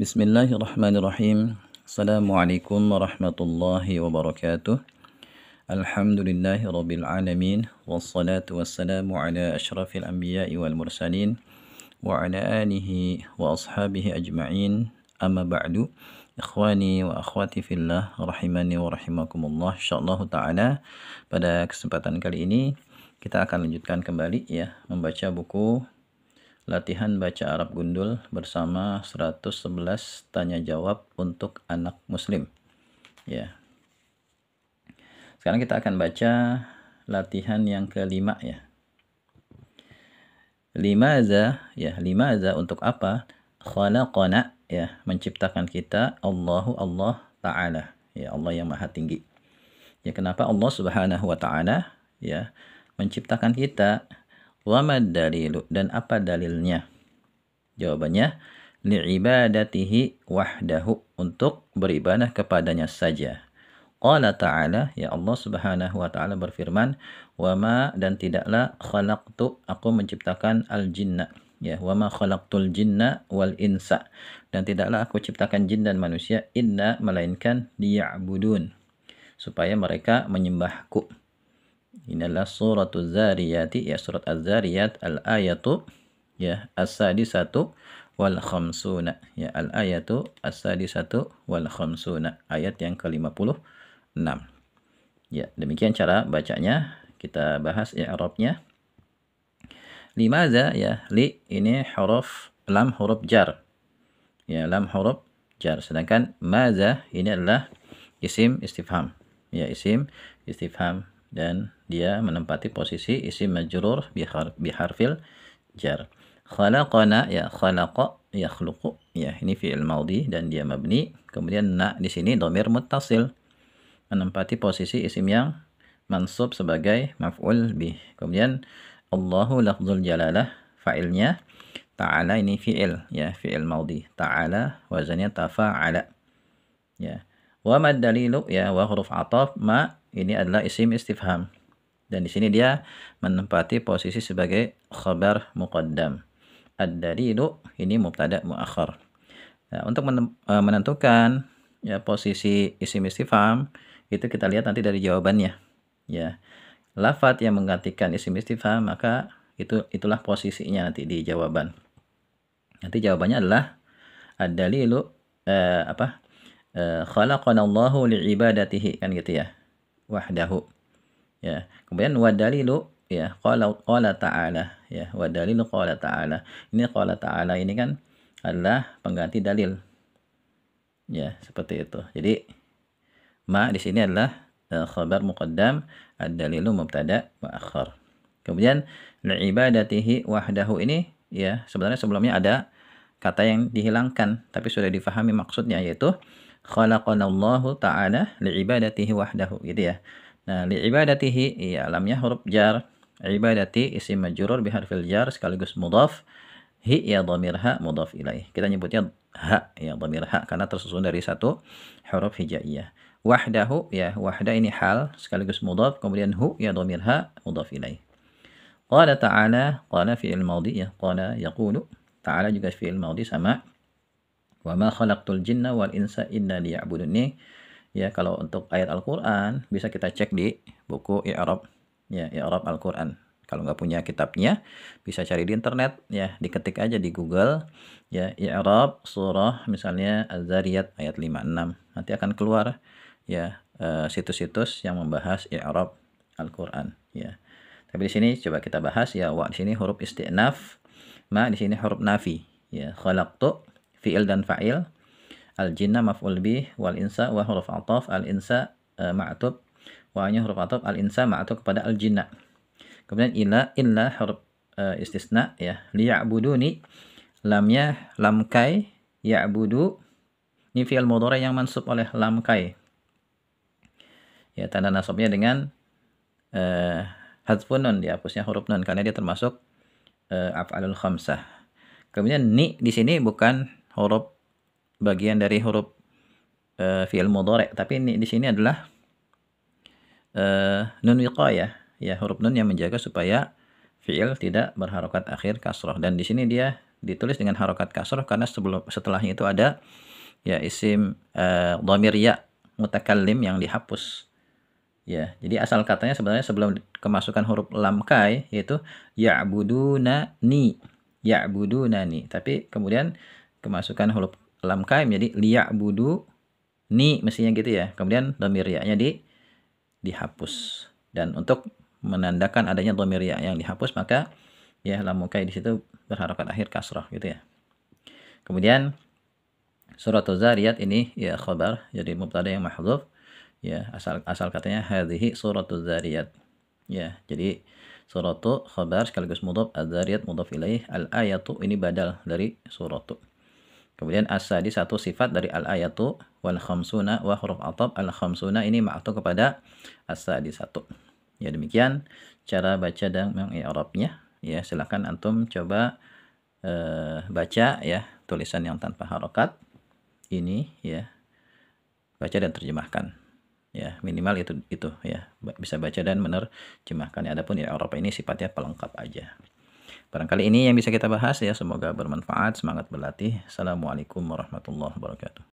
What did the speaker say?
Bismillahirrahmanirrahim. Assalamualaikum warahmatullahi wabarakatuh. Alhamdulillahi rabbil alamin. Wassalatu wassalamu ala ashrafil anbiya'i wal mursalin. Wa ala alihi wa ashabihi ajma'in. Amma ba'du. Ikhwani wa akhwati fillah. Rahimani wa rahimakumullah. InsyaAllah ta'ala. Pada kesempatan kali ini kita akan lanjutkan kembali ya. Membaca buku latihan baca Arab gundul bersama 111 tanya jawab untuk anak muslim. Ya. Sekarang kita akan baca latihan yang kelima ya. lima Limaza ya, lima limaza untuk apa? Khalaqana ya, menciptakan kita Allahu Allah taala. Ya, Allah yang Maha Tinggi. Ya, kenapa Allah Subhanahu wa taala ya menciptakan kita Wamad dalilu dan apa dalilnya? Jawabannya li'ibadatihi wahdahu untuk beribadah kepadanya saja. Qala ta'ala ya Allah Subhanahu wa taala berfirman wama dan tidaklah khalaqtu aku menciptakan al jinna ya wama khalaqtul jinna wal insa dan tidaklah aku ciptakan jin dan manusia inna melainkan liya'budun supaya mereka menyembahku ini adalah suratul zariyat ya surat az-zariyat al-ayatu ya as-sadisatu wal khamsuna ya al-ayatu as-sadisatu wal khamsuna ayat yang ke enam ya demikian cara bacanya kita bahas ya lima limaza ya li ini huruf lam huruf jar ya lam huruf jar sedangkan maza ini adalah isim istifham ya isim istifham dan dia menempati posisi isim majrur bihar, biharfil jar. Khalaqana ya khalaqa yakhluqu ya ini fi'il maudi dan dia mabni. Kemudian na di sini domir muttasil menempati posisi isim yang mansub sebagai maf'ul bih. Kemudian Allahu lafzul jalalah fa'ilnya ta'ala ini fi'il ya fi'il maudi. Ta'ala wazannya tafa'ala. Ya. Wa mad dalilu ya wa huruf ataf ma ini adalah isim istifham. Dan di sini dia menempati posisi sebagai khabar muqaddam. Ad-dalilu ini mubtada muakhar. Nah, untuk e, menentukan ya posisi isim istifham itu kita lihat nanti dari jawabannya. Ya. Lafat yang menggantikan isim istifham maka itu itulah posisinya nanti di jawaban. Nanti jawabannya adalah ad-dalilu eh, apa? Eh, khalaqanallahu li'ibadatihi kan gitu ya wahdahu ya kemudian wadalilu ya qala qala ta'ala ya wadalilu qala ta'ala ini qala ta'ala ini kan adalah pengganti dalil ya seperti itu jadi ma di sini adalah e, khabar muqaddam ad-dalilu mubtada wa akhar kemudian li'ibadatihi wahdahu ini ya sebenarnya sebelumnya ada kata yang dihilangkan tapi sudah difahami maksudnya yaitu khalaqanallahu ta'ala li'ibadatihi wahdahu gitu ya. Nah, li'ibadatihi iya alamnya huruf jar. Ibadati isim majurur biharfil jar sekaligus mudhaf. Hi ya dhamir ha mudhaf ilaih. Kita nyebutnya ha ya dhamir ha karena tersusun dari satu huruf hijaiyah. Wahdahu ya wahda ini hal sekaligus mudaf kemudian hu ya dhamir ha mudhaf ilaih. Qala ta'ala qala fi'il madhi ya qala yaqulu. Ta'ala juga fi'il madhi sama Wa ma khalaqtul jinna wal insa illa liya'budun. Ini ya kalau untuk ayat Al-Qur'an bisa kita cek di buku I'rab ya I'rab Al-Qur'an. Kalau nggak punya kitabnya bisa cari di internet ya, diketik aja di Google ya I'rab surah misalnya Az-Zariyat ayat 56. Nanti akan keluar ya eh, situs-situs yang membahas i'rab Al-Qur'an ya. Tapi di sini coba kita bahas ya wa di sini huruf istinaf, ma di sini huruf nafi ya khalaqtu fiil dan fa'il al jinna maf'ul bih wal insa wa huruf ataf al insa e, ma'tub wa nya huruf ataf al insa ma'tub kepada al jinna kemudian ila illa huruf e, istisna ya liya'buduni lamnya kai ya'budu ini fi'il mudhari yang mansub oleh lam kai ya tanda nasabnya dengan e, hadfun nun dihapusnya huruf nun karena dia termasuk e, af'alul khamsah kemudian ni di sini bukan huruf bagian dari huruf uh, fi'il mudhari tapi ini di sini adalah uh, nun wiqayah ya huruf nun yang menjaga supaya fi'il tidak berharokat akhir kasroh dan di sini dia ditulis dengan harokat kasroh karena sebelum setelahnya itu ada ya isim uh, dhamir ya mutakallim yang dihapus ya jadi asal katanya sebenarnya sebelum kemasukan huruf lam kai yaitu ya'buduna ni ya'buduna ni tapi kemudian kemasukan huruf lam kaim jadi liya budu ni mestinya gitu ya. Kemudian domir ya di dihapus. Dan untuk menandakan adanya domir ya yang dihapus maka ya lam mukai di situ berharokat akhir kasrah gitu ya. Kemudian surat zariyat ini ya khobar jadi mubtada yang mahzuf ya asal asal katanya hadhihi suratu zariyat ya jadi suratu khobar sekaligus mudhof az-zariyat ilaih al ayatu ini badal dari suratu Kemudian asadi satu sifat dari al-ayatu wal khamsuna wa huruf atab al khamsuna ini ma'tu kepada asadi satu. Ya demikian cara baca dan mengi'rabnya. Ya silakan antum coba eh, baca ya tulisan yang tanpa harokat ini ya baca dan terjemahkan ya minimal itu itu ya bisa baca dan menerjemahkan adapun ya Eropa ini sifatnya pelengkap aja Barangkali ini yang bisa kita bahas ya. Semoga bermanfaat. Semangat berlatih. Assalamualaikum warahmatullahi wabarakatuh.